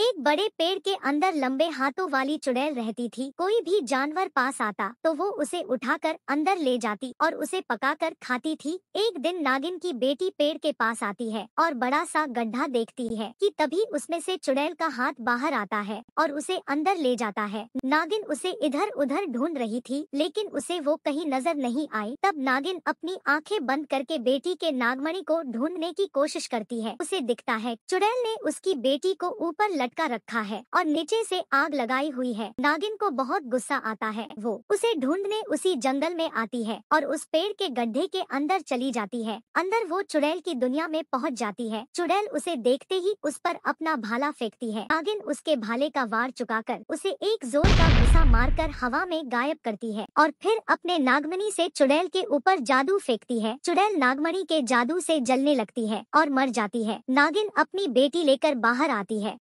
एक बड़े पेड़ के अंदर लंबे हाथों वाली चुड़ैल रहती थी कोई भी जानवर पास आता तो वो उसे उठाकर अंदर ले जाती और उसे पकाकर खाती थी एक दिन नागिन की बेटी पेड़ के पास आती है और बड़ा सा गड्ढा देखती है कि तभी उसमें से चुड़ैल का हाथ बाहर आता है और उसे अंदर ले जाता है नागिन उसे इधर उधर ढूंढ रही थी लेकिन उसे वो कहीं नजर नहीं आई तब नागिन अपनी आँखें बंद करके बेटी के नागमणि को ढूंढने की कोशिश करती है उसे दिखता है चुड़ैल ने उसकी बेटी को ऊपर लटका रखा है और नीचे से आग लगाई हुई है नागिन को बहुत गुस्सा आता है वो उसे ढूंढने उसी जंगल में आती है और उस पेड़ के गड्ढे के अंदर चली जाती है अंदर वो चुड़ैल की दुनिया में पहुंच जाती है चुड़ैल उसे देखते ही उस पर अपना भाला फेंकती है नागिन उसके भाले का वार कर उसे एक जोर का गुस्सा कर हवा में गायब करती है और फिर अपने नागमणी से चुड़ैल के ऊपर जादू फेंकती है चुड़ैल नागमणी के जादू से जलने लगती है और मर जाती है नागिन अपनी बेटी लेकर बाहर आती है